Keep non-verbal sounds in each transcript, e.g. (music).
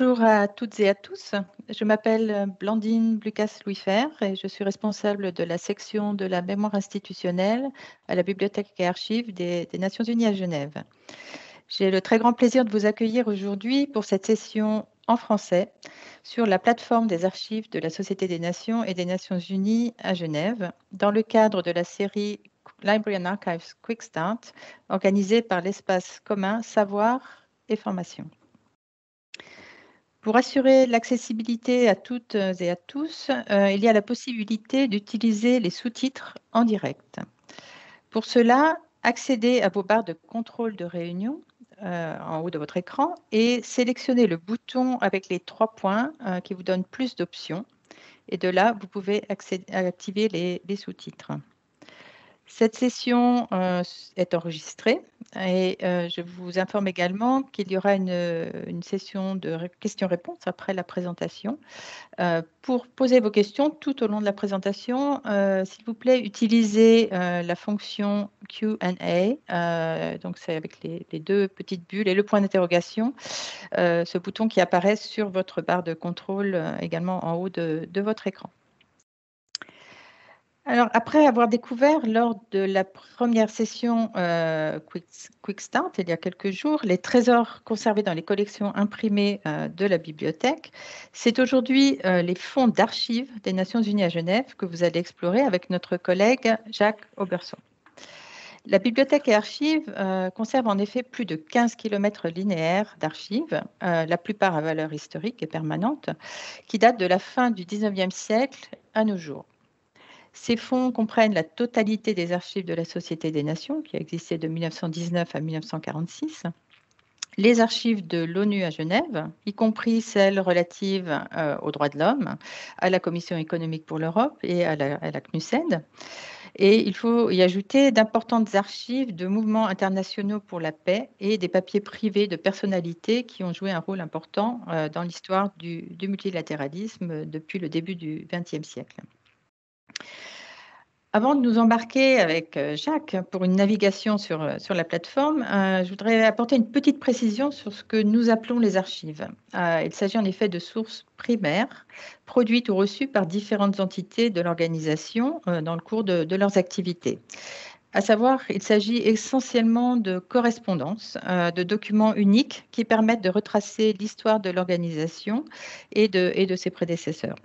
Bonjour à toutes et à tous. Je m'appelle Blandine Lucas-Louisfer et je suis responsable de la section de la mémoire institutionnelle à la Bibliothèque et Archives des Nations Unies à Genève. J'ai le très grand plaisir de vous accueillir aujourd'hui pour cette session en français sur la plateforme des archives de la Société des Nations et des Nations Unies à Genève dans le cadre de la série Library and Archives Quick Start organisée par l'espace commun Savoir et Formation. Pour assurer l'accessibilité à toutes et à tous, euh, il y a la possibilité d'utiliser les sous-titres en direct. Pour cela, accédez à vos barres de contrôle de réunion euh, en haut de votre écran et sélectionnez le bouton avec les trois points euh, qui vous donne plus d'options. Et de là, vous pouvez activer les sous-titres. Cette session euh, est enregistrée et euh, je vous informe également qu'il y aura une, euh, session de questions-réponses après la présentation. pour poser vos questions tout au long de la présentation, s'il vous plaît, utilisez la fonction Q&A, donc c'est avec les, deux petites bulles et le point d'interrogation, ce bouton qui apparaît sur votre barre de contrôle également en haut de votre écran. Alors, après avoir découvert lors de la première session euh, Quick, Start, il y a quelques jours, les trésors conservés dans les collections imprimées euh, de la bibliothèque, c'est aujourd'hui euh, les fonds d'archives des Nations Unies à Genève que vous allez explorer avec notre collègue Jacques Auberson. La bibliothèque et archives conservent conserve en effet plus de 15 km linéaires d'archives, la plupart à valeur historique et permanente, qui datent de la fin du 19e siècle à nos jours. Ces fonds comprennent la totalité des archives de la Société des Nations, qui a existé de 1919 à 1946, les archives de l'ONU à Genève, y compris celles relatives euh, aux droits de l'homme, à la Commission économique pour l'Europe et à la, CNUSED. Et il faut y ajouter d'importantes archives de mouvements internationaux pour la paix et des papiers privés de personnalités qui ont joué un rôle important euh, dans l'histoire du multilatéralisme depuis le début du XXe siècle. Avant de nous embarquer avec euh, Jacques pour une navigation sur, euh, sur la plateforme, euh, je voudrais apporter une petite précision sur ce que nous appelons les archives. il s'agit en effet de sources primaires produites ou reçues par différentes entités de l'organisation dans le cours de, leurs activités. À savoir, il s'agit essentiellement de correspondances, de documents uniques qui permettent de retracer l'histoire de l'organisation et de, et de ses prédécesseurs.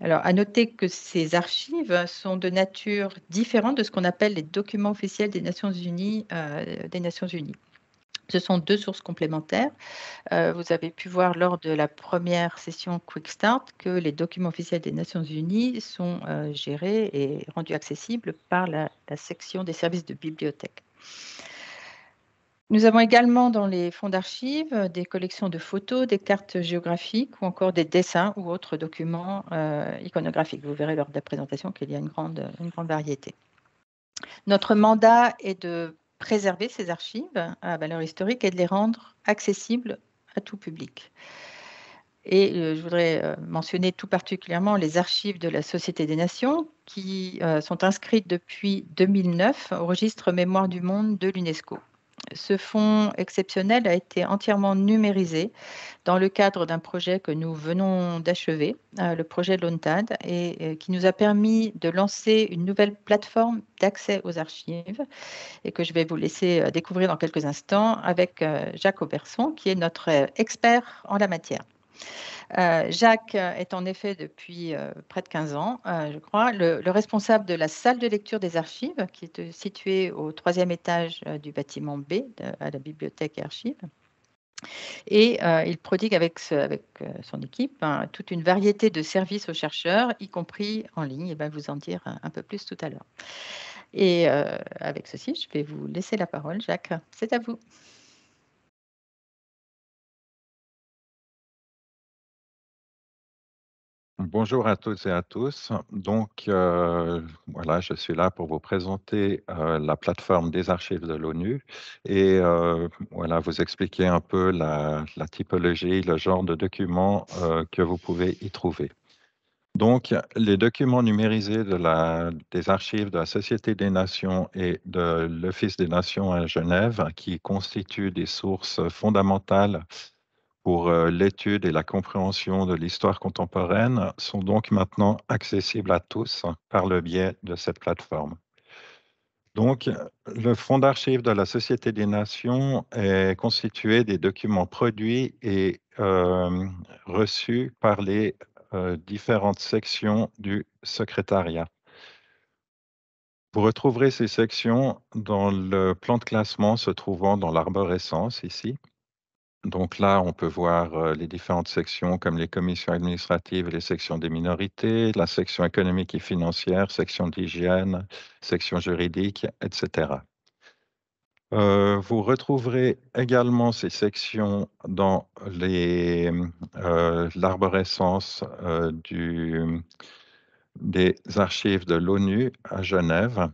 Alors, à noter que ces archives sont de nature différente de ce qu'on appelle les documents officiels des Nations Unies. Euh, ce sont deux sources complémentaires. Euh, vous avez pu voir lors de la première session Quick Start que les documents officiels des Nations Unies sont euh, gérés et rendus accessibles par la, section des services de bibliothèque. Nous avons également dans les fonds d'archives euh, des collections de photos, des cartes géographiques ou encore des dessins ou autres documents euh, iconographiques. Vous verrez lors de la présentation qu'il y a une grande, variété. Notre mandat est de préserver ces archives à valeur historique et de les rendre accessibles à tout public. Et euh, je voudrais mentionner tout particulièrement les archives de la Société des Nations qui sont inscrites depuis 2009 au registre Mémoire du Monde de l'UNESCO. Ce fonds exceptionnel a été entièrement numérisé dans le cadre d'un projet que nous venons d'achever, euh, le projet LONTAD, et euh, qui nous a permis de lancer une nouvelle plateforme d'accès aux archives et que je vais vous laisser euh, découvrir dans quelques instants avec Jacques Auberson, qui est notre expert en la matière. Euh, Jacques euh, est en effet depuis euh, près de 15 ans, je crois, le, responsable de la salle de lecture des archives, qui est située au troisième étage du bâtiment B, à la bibliothèque et archives. Et il prodigue avec, son équipe hein, toute une variété de services aux chercheurs, y compris en ligne. Et eh bien, vous en dire un peu plus tout à l'heure. Et avec ceci, je vais vous laisser la parole, Jacques. C'est à vous. Bonjour à toutes et à tous. Donc, euh, voilà, je suis là pour vous présenter euh, la plateforme des archives de l'ONU et euh, voilà, vous expliquer un peu la, typologie, le genre de documents que vous pouvez y trouver. Donc, les documents numérisés de la, des archives de la Société des Nations et de l'Office des Nations à Genève, qui constituent des sources fondamentales pour euh, l'étude et la compréhension de l'histoire contemporaine sont donc maintenant accessibles à tous par le biais de cette plateforme. Donc, le Fonds d'archives de la Société des Nations est constitué des documents produits et euh, reçus par les euh, différentes sections du secrétariat. Vous retrouverez ces sections dans le plan de classement se trouvant dans l'arborescence ici. Donc là, on peut voir euh, les différentes sections comme les commissions administratives et les sections des minorités, la section économique et financière, section d'hygiène, section juridique, etc. Euh, vous retrouverez également ces sections dans euh, l'arborescence des archives de l'ONU à Genève.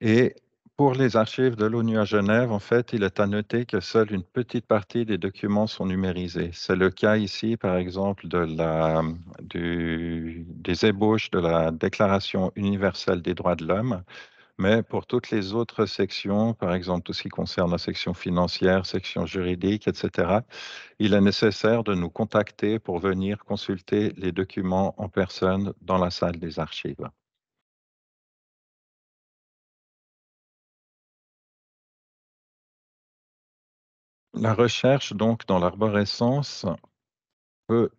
Et pour les archives de l'ONU à Genève, en fait, il est à noter que seule une petite partie des documents sont numérisés. C'est le cas ici, par exemple, de la, des ébauches de la Déclaration universelle des droits de l'homme. Mais pour toutes les autres sections, par exemple tout ce qui concerne la section financière, section juridique, etc., il est nécessaire de nous contacter pour venir consulter les documents en personne dans la salle des archives. la recherche, donc, dans l'arborescence peut.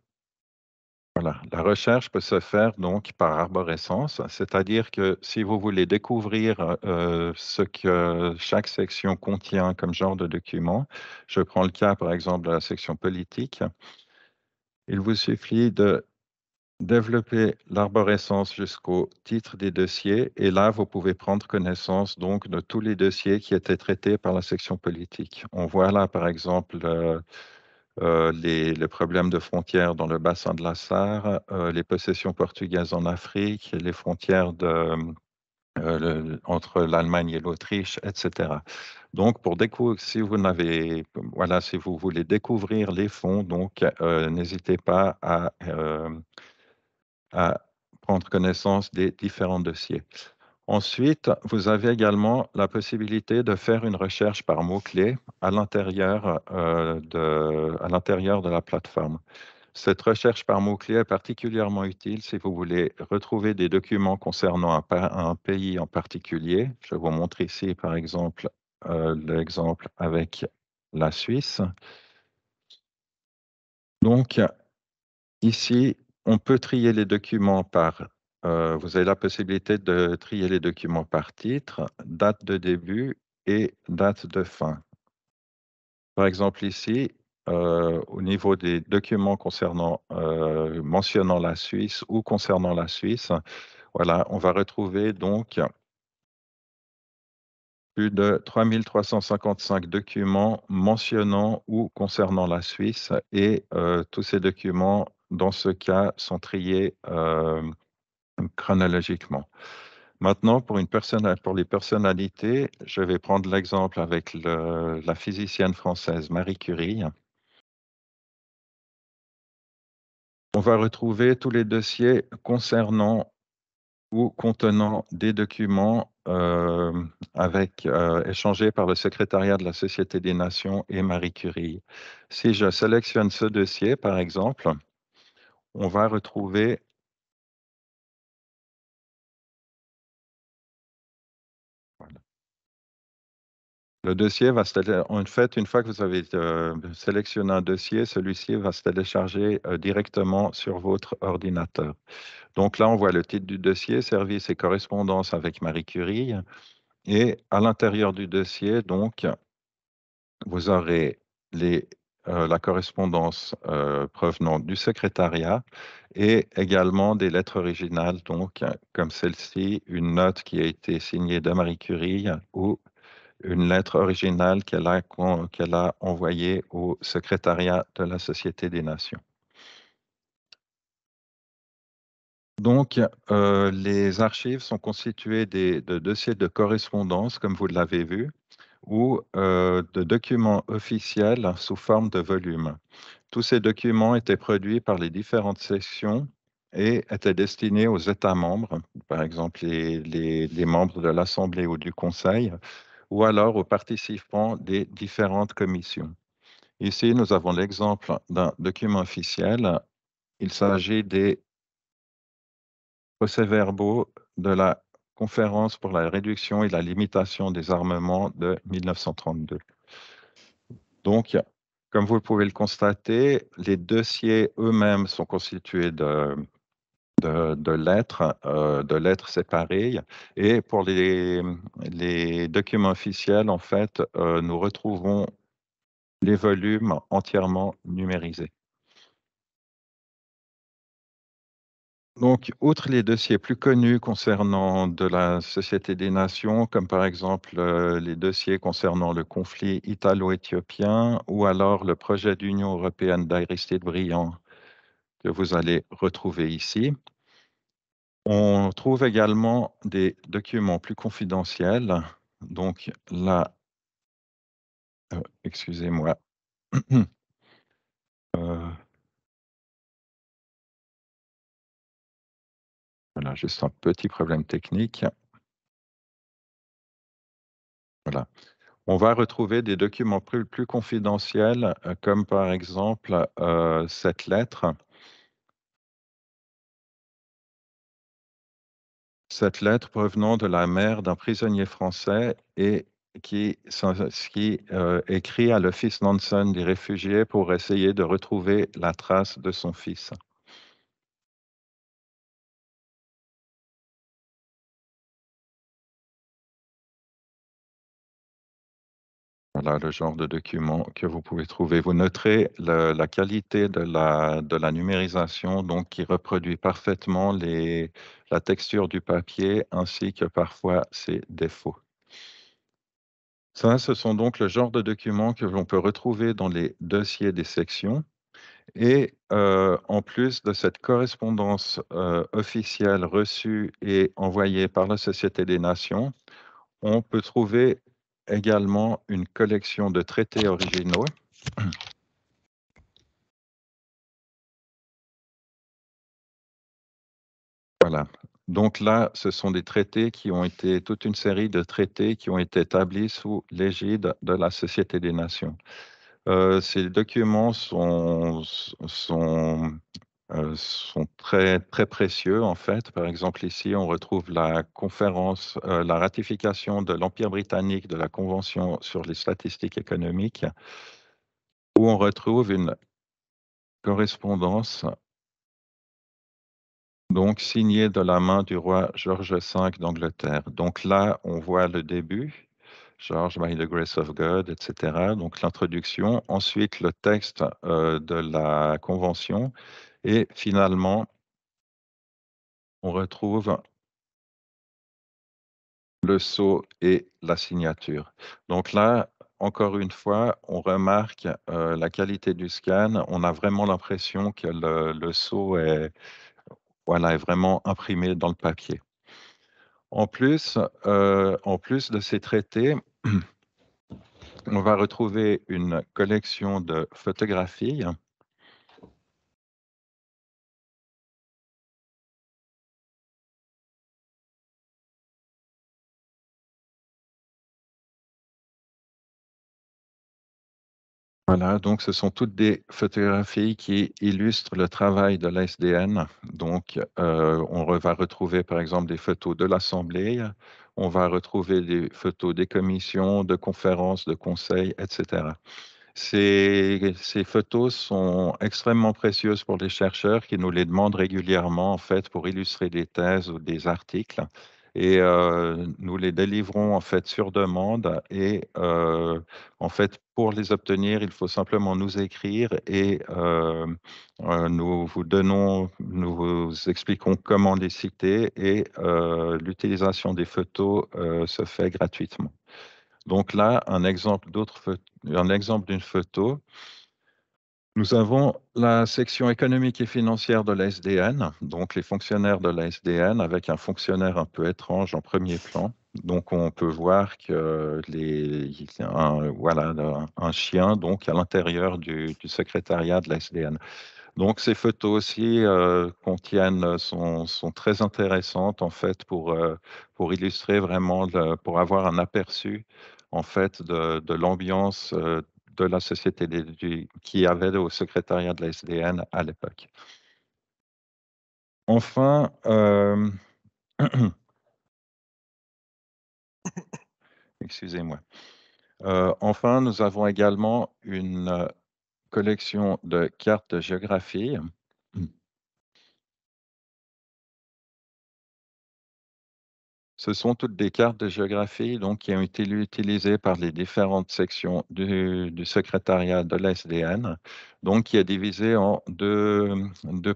Voilà, la recherche peut se faire donc par arborescence, c'est-à-dire que si vous voulez découvrir euh, ce que chaque section contient comme genre de document, je prends le cas par exemple de la section politique, il vous suffit de développer l'arborescence jusqu'au titre des dossiers. Et là, vous pouvez prendre connaissance donc de tous les dossiers qui étaient traités par la section politique. On voit là, par exemple, euh, euh, les, problèmes de frontières dans le bassin de la Sarre, euh, les possessions portugaises en Afrique, les frontières entre l'Allemagne et l'Autriche, etc. Donc, pour si vous n'avez, voilà, si vous voulez découvrir les fonds, donc n'hésitez pas à à prendre connaissance des différents dossiers. Ensuite, vous avez également la possibilité de faire une recherche par mots-clés à l'intérieur euh, de, de, la plateforme. Cette recherche par mots-clés est particulièrement utile si vous voulez retrouver des documents concernant un, pays en particulier. Je vous montre ici, par exemple, euh, l'exemple avec la Suisse. Donc, ici, on peut trier les documents par. Euh, vous avez la possibilité de trier les documents par titre, date de début et date de fin. Par exemple, ici, euh, au niveau des documents concernant, euh, mentionnant la Suisse ou concernant la Suisse, voilà, on va retrouver donc plus de 3355 documents mentionnant ou concernant la Suisse et tous ces documents dans ce cas, sont triés euh, chronologiquement. Maintenant, pour, les personnalités, je vais prendre l'exemple avec la physicienne française Marie Curie. On va retrouver tous les dossiers concernant ou contenant des documents euh, avec, euh, échangés par le secrétariat de la Société des Nations et Marie Curie. Si je sélectionne ce dossier, par exemple, on va retrouver Le dossier va se En fait, une fois que vous avez euh, sélectionné un dossier, celui-ci va se télécharger euh, directement sur votre ordinateur. Donc là, on voit le titre du dossier, service et correspondance avec Marie Curie. Et à l'intérieur du dossier, donc, vous aurez les euh, la correspondance euh, provenant du secrétariat et également des lettres originales, donc comme celle-ci, une note qui a été signée de Marie Curie ou une lettre originale qu'elle a, envoyée au secrétariat de la Société des Nations. Donc, euh, les archives sont constituées de dossiers de correspondance, comme vous l'avez vu, ou euh, de documents officiels sous forme de volumes. Tous ces documents étaient produits par les différentes sections et étaient destinés aux États membres, par exemple les, les membres de l'Assemblée ou du Conseil, ou alors aux participants des différentes commissions. Ici, nous avons l'exemple d'un document officiel. Il s'agit des procès-verbaux de la conférence pour la réduction et la limitation des armements de 1932. Donc, comme vous pouvez le constater, les dossiers eux-mêmes sont constitués de, de, lettres, euh, de lettres séparées. Et pour les, documents officiels, en fait, euh, nous retrouvons les volumes entièrement numérisés. Donc, outre les dossiers plus connus concernant de la Société des Nations, comme par exemple euh, les dossiers concernant le conflit italo-éthiopien ou alors le projet d'Union européenne d'Aristide Briand que vous allez retrouver ici, on trouve également des documents plus confidentiels. Donc là, euh, excusez-moi. (clears throat) Euh, Voilà, juste un petit problème technique. On va retrouver des documents plus, confidentiels, euh, comme par exemple euh, cette lettre. Cette lettre provenant de la mère d'un prisonnier français et qui, euh, écrit à l'Office Nansen des réfugiés pour essayer de retrouver la trace de son fils. Voilà le genre de document que vous pouvez trouver. Vous noterez la qualité de la, de la numérisation, donc qui reproduit parfaitement les, la texture du papier ainsi que parfois ses défauts. Ça, ce sont donc le genre de documents que l'on peut retrouver dans les dossiers des sections. Et euh, en plus de cette correspondance euh, officielle reçue et envoyée par la Société des Nations, on peut trouver également une collection de traités originaux. (clears throat) Voilà. Donc là, ce sont des traités qui ont été, toute une série de traités qui ont été établis sous l'égide de la Société des Nations. Euh, ces documents sont, sont euh, sont très, très précieux en fait. Par exemple, ici, on retrouve la conférence, euh, la ratification de l'Empire britannique de la Convention sur les statistiques économiques, où on retrouve une correspondance donc signée de la main du roi George V d'Angleterre. Donc là, on voit le début. George, by the grace of God, etc. Donc l'introduction, ensuite le texte euh, de la convention, et finalement, on retrouve le sceau et la signature. Donc là, encore une fois, on remarque euh, la qualité du scan. On a vraiment l'impression que le, sceau est, voilà, est vraiment imprimé dans le papier. En plus, euh, en plus de ces traités, (clears throat) on va retrouver une collection de photographies Voilà, donc ce sont toutes des photographies qui illustrent le travail de l'ASDN. Donc, euh, on va retrouver par exemple des photos de l'Assemblée, on va retrouver des photos des commissions, de conférences, de conseils, etc. Ces, ces, photos sont extrêmement précieuses pour les chercheurs qui nous les demandent régulièrement en fait pour illustrer des thèses ou des articles. Et euh, nous les délivrons en fait sur demande et euh, en fait pour les obtenir, il faut simplement nous écrire et euh, euh, nous vous donnons, nous vous expliquons comment les citer et euh, l'utilisation des photos se fait gratuitement. Donc là, un exemple d'une photo nous avons la section économique et financière de la donc les fonctionnaires de la SDN, avec un fonctionnaire un peu étrange en premier plan. Donc on peut voir que les, a voilà, un chien donc à l'intérieur du, secrétariat de la Donc ces photos aussi euh, contiennent sont, très intéressantes en fait pour, euh, pour illustrer vraiment pour avoir un aperçu en fait de, de l'ambiance euh, de la société des, qui avait au secrétariat de la SDN à l'époque. Enfin, euh, (clears throat) excusez-moi. Euh, enfin, nous avons également une euh, collection de cartes de géographie Ce sont toutes des cartes de géographie donc, qui ont été utilisées par les différentes sections du, secrétariat de l'SDN, donc qui est divisé en deux,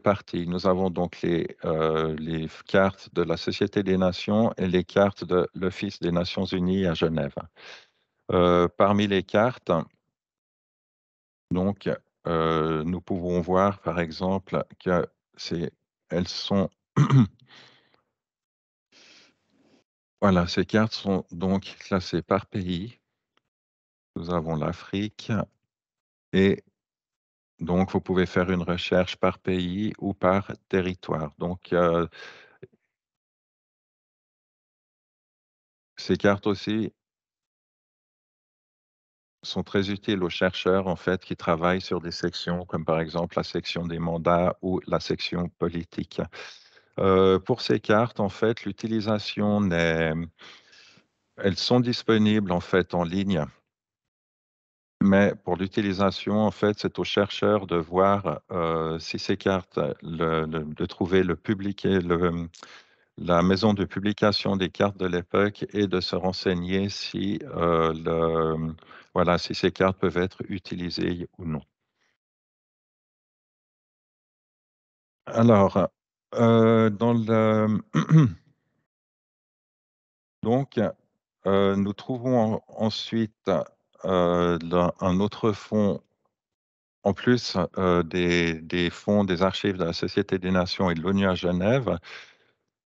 parties. Nous avons donc les, euh, les cartes de la Société des Nations et les cartes de l'Office des Nations Unies à Genève. Euh, parmi les cartes, donc, euh, nous pouvons voir, par exemple, que elles sont (clears throat) Voilà, ces cartes sont donc classées par pays. Nous avons l'Afrique et donc vous pouvez faire une recherche par pays ou par territoire. Donc euh, ces cartes aussi sont très utiles aux chercheurs en fait qui travaillent sur des sections comme par exemple la section des mandats ou la section politique. Euh, pour ces cartes, en fait, l'utilisation n'est... Elles sont disponibles en fait en ligne, mais pour l'utilisation, en fait, c'est aux chercheurs de voir euh, si ces cartes, le, de trouver le public le, la maison de publication des cartes de l'époque et de se renseigner si, euh, le, voilà, si ces cartes peuvent être utilisées ou non. Alors, euh, dans le (clears throat) Donc, euh, nous trouvons ensuite euh, un autre fonds, en plus des, fonds des archives de la Société des Nations et de l'ONU à Genève,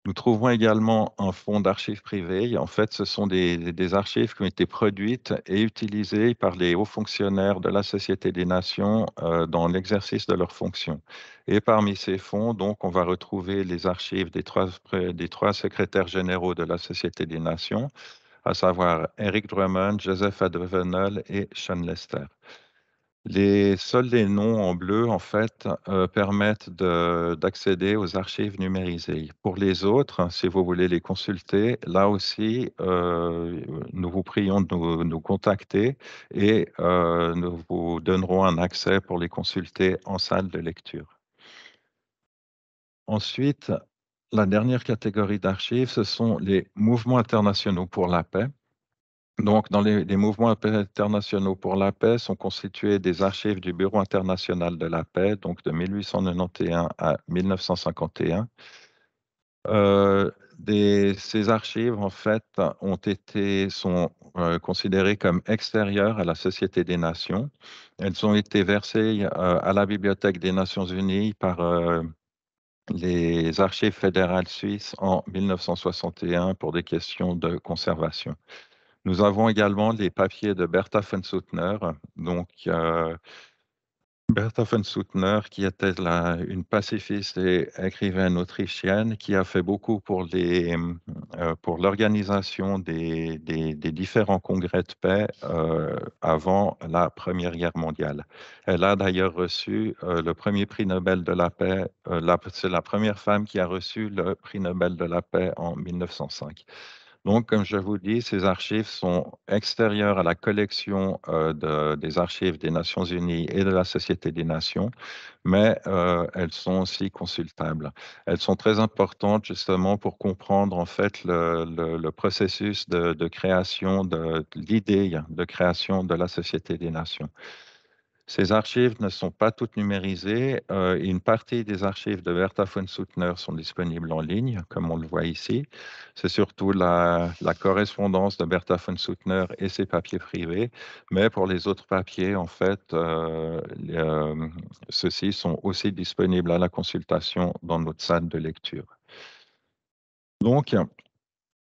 nous trouvons également un fonds d'archives privées. En fait, ce sont des, archives qui ont été produites et utilisées par les hauts fonctionnaires de la Société des Nations euh, dans l'exercice de leurs fonctions. Et parmi ces fonds, donc, on va retrouver les archives des trois, des trois secrétaires généraux de la Société des Nations, à savoir Eric Drummond, Joseph Advenel et Sean Lester. Les, seuls les noms en bleu, en fait, euh, permettent d'accéder aux archives numérisées. Pour les autres, si vous voulez les consulter, là aussi, euh, nous vous prions de nous, contacter et euh, nous vous donnerons un accès pour les consulter en salle de lecture. Ensuite, la dernière catégorie d'archives, ce sont les mouvements internationaux pour la paix. Donc, dans les, mouvements internationaux pour la paix sont constitués des archives du Bureau international de la paix, donc de 1891 à 1951. Euh, ces archives, en fait, ont été, sont euh, considérées comme extérieures à la Société des Nations. Elles ont été versées euh, à la Bibliothèque des Nations Unies par les archives fédérales suisses en 1961 pour des questions de conservation. Nous avons également les papiers de Bertha von Suttner, donc euh, Bertha von Suttner, qui était une pacifiste et écrivaine autrichienne, qui a fait beaucoup pour, euh, l'organisation des, différents congrès de paix euh, avant la Première Guerre mondiale. Elle a d'ailleurs reçu le premier prix Nobel de la paix. c'est la première femme qui a reçu le prix Nobel de la paix en 1905. Donc, comme je vous dis, ces archives sont extérieures à la collection euh, des archives des Nations Unies et de la Société des Nations, mais euh, elles sont aussi consultables. Elles sont très importantes justement pour comprendre en fait le, processus de, création, de l'idée de création de la Société des Nations. Ces archives ne sont pas toutes numérisées. Euh, une partie des archives de Bertha von Suttner sont disponibles en ligne, comme on le voit ici. C'est surtout la, correspondance de Bertha von Suttner et ses papiers privés. Mais pour les autres papiers, en fait, euh, euh, ceux-ci sont aussi disponibles à la consultation dans notre salle de lecture. Donc,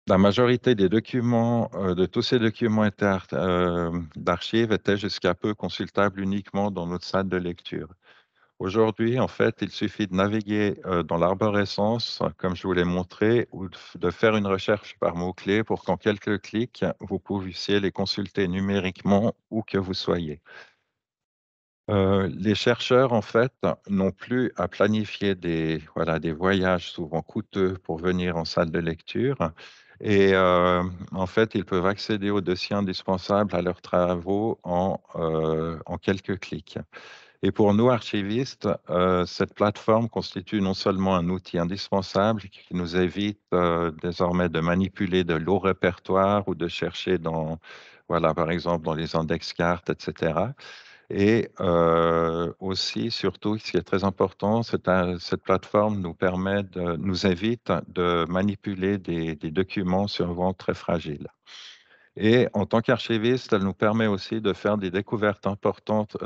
la majorité des documents, euh, de tous ces documents euh, d'archives étaient jusqu'à peu consultables uniquement dans notre salle de lecture. Aujourd'hui, en fait, il suffit de naviguer euh, dans l'arborescence, comme je vous l'ai montré, ou de faire une recherche par mots-clés pour qu'en quelques clics, vous puissiez les consulter numériquement où que vous soyez. les chercheurs, en fait, n'ont plus à planifier des, voilà, des voyages souvent coûteux pour venir en salle de lecture. Et euh, en fait, ils peuvent accéder aux dossiers indispensables à leurs travaux en, euh, en quelques clics. Et pour nous, archivistes, euh, cette plateforme constitue non seulement un outil indispensable qui nous évite désormais de manipuler de lourds répertoires ou de chercher dans, voilà, par exemple, dans les index cartes, etc. Et aussi, surtout, ce qui est très important, c'est cette plateforme nous permet, de, nous invite de manipuler des, des documents souvent très fragiles. Et en tant qu'archiviste, elle nous permet aussi de faire des découvertes importantes,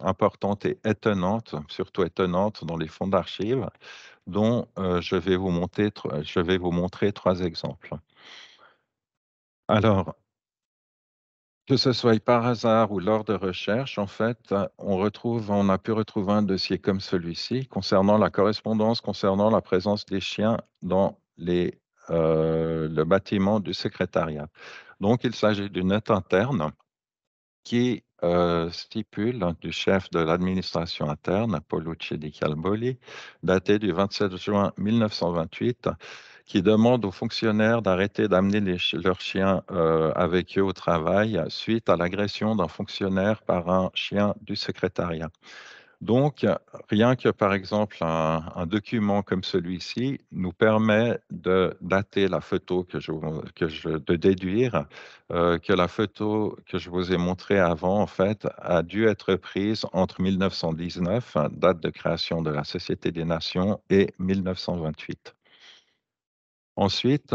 importantes et étonnantes, surtout étonnantes dans les fonds d'archives, dont je, vais vous je vais vous montrer trois exemples. Alors, que ce soit par hasard ou lors de recherche, en fait, hein, on retrouve, on a pu retrouver un dossier comme celui-ci concernant la correspondance, concernant la présence des chiens dans les, euh, le bâtiment du secrétariat. Donc, il s'agit d'une note interne qui euh, stipule du chef de l'administration interne, Paulucci di Calboli, daté du 27 juin 1928, qui demande aux fonctionnaires d'arrêter d'amener leurs chiens euh, avec eux au travail euh, suite à l'agression d'un fonctionnaire par un chien du secrétariat. Donc, rien que par exemple un, document comme celui-ci nous permet de dater la photo que je, que je de déduire euh, que la photo que je vous ai montrée avant en fait a dû être prise entre 1919, hein, date de création de la Société des Nations, et 1928. Ensuite,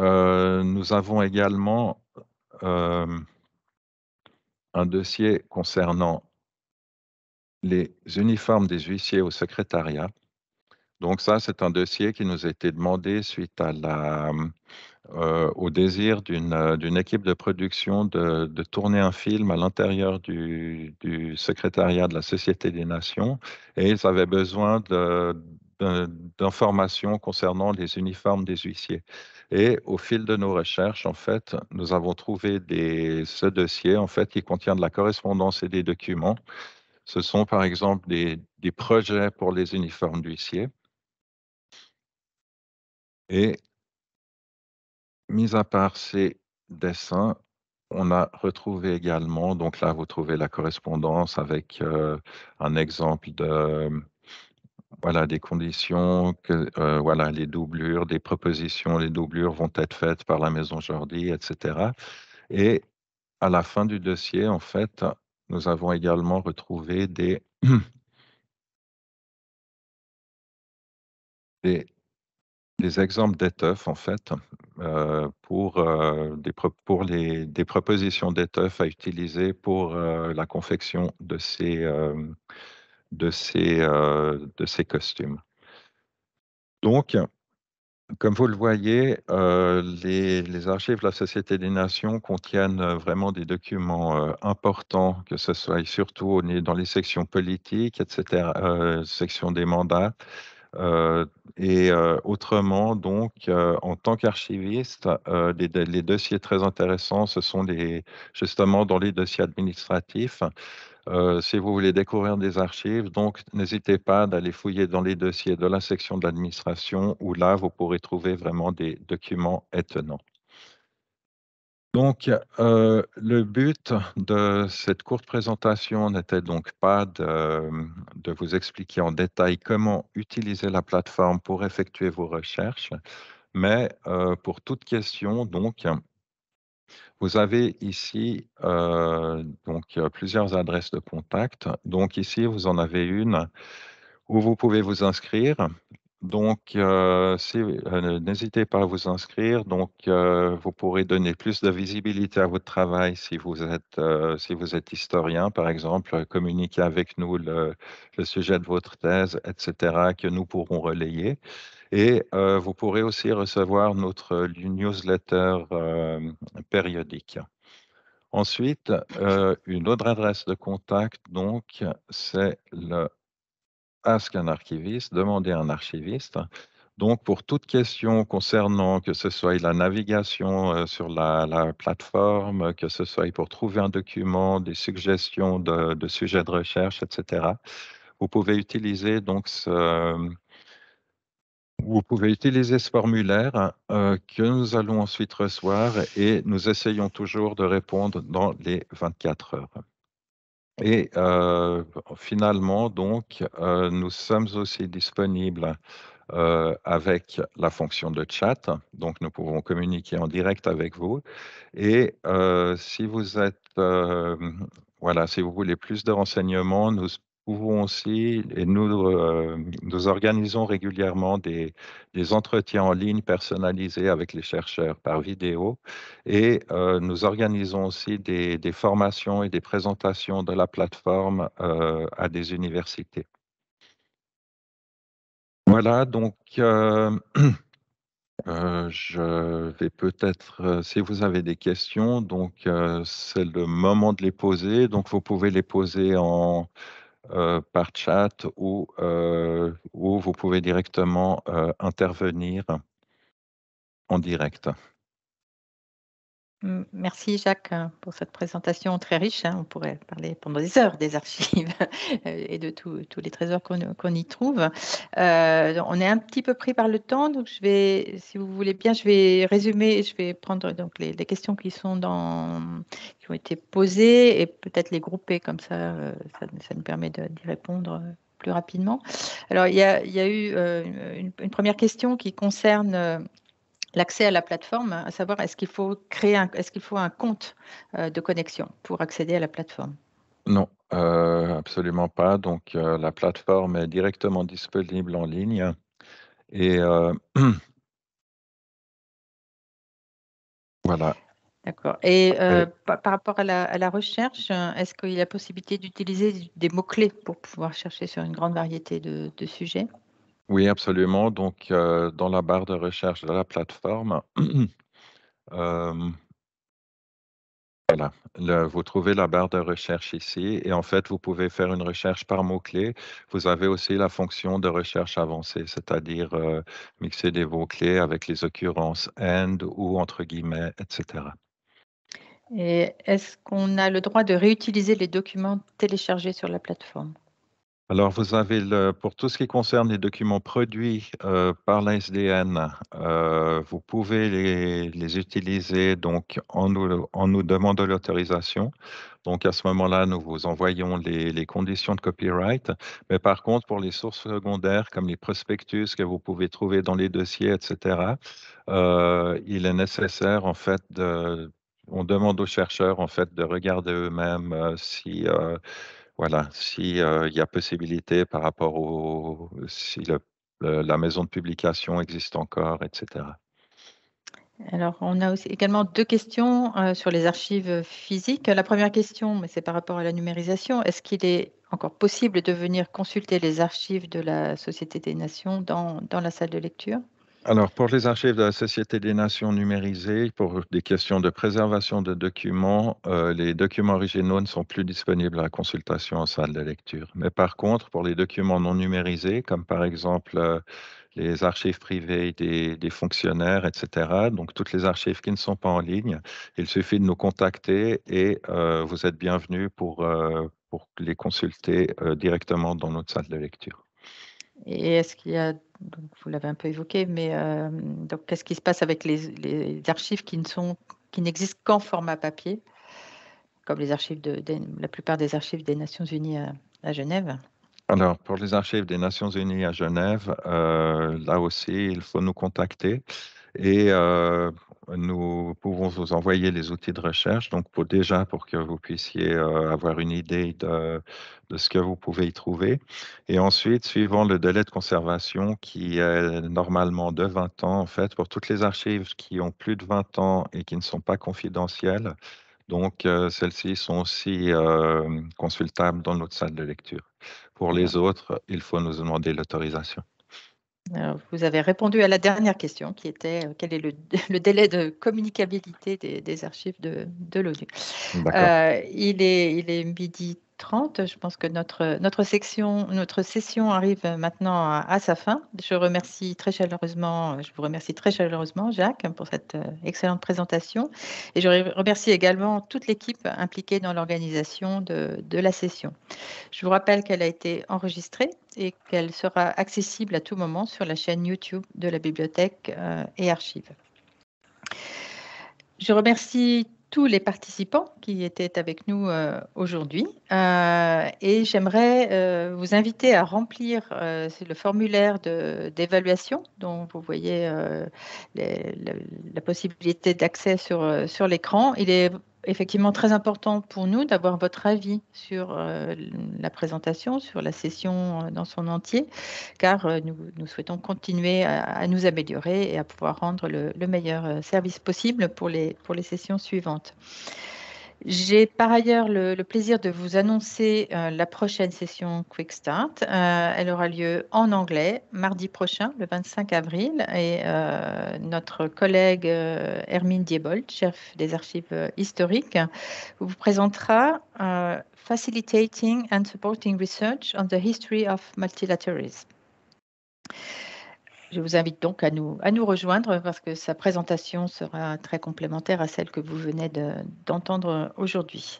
euh, nous avons également euh, un dossier concernant les uniformes des huissiers au secrétariat. Donc ça, c'est un dossier qui nous a été demandé suite à la, euh, au désir d'une équipe de production de, tourner un film à l'intérieur du, du, secrétariat de la Société des Nations. Et ils avaient besoin de, d'informations concernant les uniformes des huissiers. Et au fil de nos recherches, en fait, nous avons trouvé des, ce dossier, en fait, qui contient de la correspondance et des documents. Ce sont, par exemple, des, des projets pour les uniformes d'huissiers. Et, mis à part ces dessins, on a retrouvé également, donc là, vous trouvez la correspondance avec euh, un exemple de voilà, des conditions, que, euh, voilà, les doublures, des propositions, les doublures vont être faites par la Maison Jordi, etc. Et à la fin du dossier, en fait, nous avons également retrouvé des, (clears throat) des, exemples d'étoffes, en fait, euh, pour, euh, des, pour les, des propositions d'étoffes à utiliser pour la confection de ces de ces, euh, de ces costumes. Donc, comme vous le voyez, euh, les, archives de la Société des Nations contiennent euh, vraiment des documents importants, que ce soit surtout dans les sections politiques, etc., euh, section des mandats. et autrement, donc, en tant qu'archiviste, les, dossiers très intéressants, ce sont les, justement dans les dossiers administratifs. Euh, si vous voulez découvrir des archives, donc n'hésitez pas d'aller fouiller dans les dossiers de la section de l'administration où là, vous pourrez trouver vraiment des documents étonnants. Donc, euh, le but de cette courte présentation n'était donc pas de, de, vous expliquer en détail comment utiliser la plateforme pour effectuer vos recherches, mais euh, pour toute question, donc, vous avez ici euh, donc plusieurs adresses de contact. Donc ici, vous en avez une où vous pouvez vous inscrire. Donc, euh, euh, n'hésitez pas à vous inscrire. Donc, vous pourrez donner plus de visibilité à votre travail si vous êtes, si vous êtes historien, par exemple, communiquer avec nous le, sujet de votre thèse, etc., que nous pourrons relayer. Et euh, vous pourrez aussi recevoir notre euh, newsletter euh, périodique. Ensuite, une autre adresse de contact, donc, c'est le Ask un archiviste, demandez un archiviste. Donc, pour toute question concernant que ce soit la navigation sur la, plateforme, que ce soit pour trouver un document, des suggestions de, de sujets de recherche, etc., vous pouvez utiliser donc ce, vous pouvez utiliser ce formulaire euh, que nous allons ensuite recevoir et nous essayons toujours de répondre dans les 24 heures. Et euh, finalement, donc, euh, nous sommes aussi disponibles avec la fonction de chat. Donc, nous pouvons communiquer en direct avec vous. Et si vous êtes, voilà, si vous voulez plus de renseignements, nous aussi, et nous, euh, nous organisons régulièrement des, des, entretiens en ligne personnalisés avec les chercheurs par vidéo, et euh, nous organisons aussi des, des, formations et des présentations de la plateforme euh, à des universités. Voilà, donc... (clears throat) je vais peut-être, si vous avez des questions, donc c'est le moment de les poser. Donc vous pouvez les poser en, euh, par chat euh, ou vous pouvez directement euh, intervenir en direct. Merci Jacques hein, pour cette présentation très riche. Hein. On pourrait parler pendant des heures des archives (laughs) euh, et de tous les trésors qu'on y trouve. Euh, on est un petit peu pris par le temps, donc je vais, si vous voulez bien, je vais résumer, je vais prendre donc les, questions qui sont dans, qui ont été posées et peut-être les grouper comme ça, euh, ça, nous permet d'y répondre plus rapidement. Alors il y a, eu une, une, première question qui concerne l'accès à la plateforme, à savoir est-ce qu'il faut créer un, est-ce qu'il faut un compte euh, de connexion pour accéder à la plateforme Non, euh, absolument pas. Donc euh, la plateforme est directement disponible en ligne et (clears throat) voilà. D'accord. Et par, rapport à la, recherche, est-ce qu'il y a possibilité d'utiliser des mots-clés pour pouvoir chercher sur une grande variété de sujets oui, absolument. Donc, euh, dans la barre de recherche de la plateforme, (clears throat) euh, voilà, vous trouvez la barre de recherche ici et en fait, vous pouvez faire une recherche par mots-clés. Vous avez aussi la fonction de recherche avancée, c'est-à-dire euh, mixer des mots-clés avec les occurrences and ou entre guillemets, etc. Et est-ce qu'on a le droit de réutiliser les documents téléchargés sur la plateforme alors, vous avez le, pour tout ce qui concerne les documents produits euh, par la SDN, euh, vous pouvez les, utiliser donc en nous, nous demandant l'autorisation. Donc, à ce moment-là, nous vous envoyons les, conditions de copyright. Mais par contre, pour les sources secondaires, comme les prospectus que vous pouvez trouver dans les dossiers, etc., euh, il est nécessaire en fait de on demande aux chercheurs en fait de regarder eux-mêmes si, voilà, s'il y a possibilité par rapport au, si la maison de publication existe encore, etc. Alors, on a aussi également deux questions sur les archives physiques. La première question, mais c'est par rapport à la numérisation. Est-ce qu'il est encore possible de venir consulter les archives de la Société des Nations dans, dans la salle de lecture alors, pour les archives de la Société des Nations numérisées, pour des questions de préservation de documents, euh, les documents originaux ne sont plus disponibles à la consultation en salle de lecture. Mais par contre, pour les documents non numérisés, comme par exemple euh, les archives privées des, fonctionnaires, etc., donc toutes les archives qui ne sont pas en ligne, il suffit de nous contacter et euh, vous êtes bienvenus pour, pour les consulter directement dans notre salle de lecture. Et est-ce qu'il y a donc vous l'avez un peu évoqué, mais euh, donc qu'est-ce qui se passe avec les, archives qui ne sont qui n'existent qu'en format papier, comme les archives de, la plupart des archives des Nations Unies à, Genève. Alors, pour les archives des Nations Unies à Genève, euh, là aussi, il faut nous contacter. Et euh, nous pouvons vous envoyer les outils de recherche, donc pour, déjà pour que vous puissiez euh, avoir une idée de, ce que vous pouvez y trouver. Et ensuite, suivant le délai de conservation qui est normalement de 20 ans, en fait, pour toutes les archives qui ont plus de 20 ans et qui ne sont pas confidentielles, donc euh, celles-ci sont aussi euh, consultables dans notre salle de lecture. Pour les autres, il faut nous demander l'autorisation. Euh, vous avez répondu à la dernière question qui était euh, quel est (laughs) le, délai de communicabilité des, archives de, de l'ONU. Euh, il, est, il est midi je pense que notre, notre, section, notre session arrive maintenant à, sa fin. Je remercie très chaleureusement, je vous remercie très chaleureusement, Jacques, pour cette euh, excellente présentation. Et je remercie également toute l'équipe impliquée dans l'organisation de, de la session. Je vous rappelle qu'elle a été enregistrée et qu'elle sera accessible à tout moment sur la chaîne YouTube de la bibliothèque euh, et archives. Je remercie tous les participants qui étaient avec nous euh, aujourd'hui. Euh, et j'aimerais euh, vous inviter à remplir le formulaire d'évaluation dont vous voyez la, possibilité d'accès sur, sur l'écran. Il est effectivement très important pour nous d'avoir votre avis sur euh, la présentation, sur la session euh, dans son entier, car euh, nous, souhaitons continuer à, nous améliorer et à pouvoir rendre le, meilleur service possible pour les, pour les sessions suivantes. J'ai par ailleurs le, plaisir de vous annoncer euh, la prochaine session Quick Start. Euh, elle aura lieu en anglais mardi prochain, le 25 avril, et euh, notre collègue Hermine Diebold, chef des archives historiques, vous présentera Facilitating and Supporting Research on the History of Multilateralism. Je vous invite donc à nous, à nous rejoindre parce que sa présentation sera très complémentaire à celle que vous venez d'entendre aujourd'hui.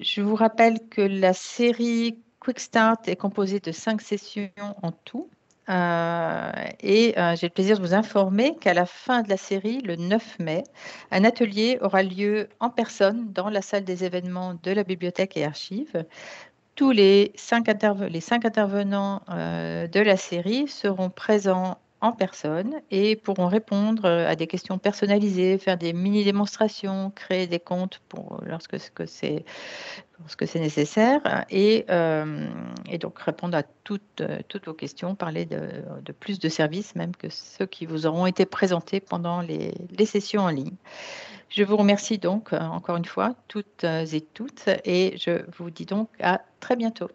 Je vous rappelle que la série Quick Start est composée de cinq sessions en tout. Euh, et euh, j'ai le plaisir de vous informer qu'à la fin de la série, le 9 mai, un atelier aura lieu en personne dans la salle des événements de la bibliothèque et archives tous les cinq, intervenants euh, de la série seront présents en personne et pourront répondre euh, à des questions personnalisées, faire des mini-démonstrations, créer des comptes pour euh, lorsque c'est c'est nécessaire et, donc répondre à toutes, vos questions, parler de, plus de services même que ceux qui vous auront été présentés pendant les sessions en ligne. Je vous remercie donc euh, encore une fois toutes euh, et toutes et je vous dis donc à très bientôt.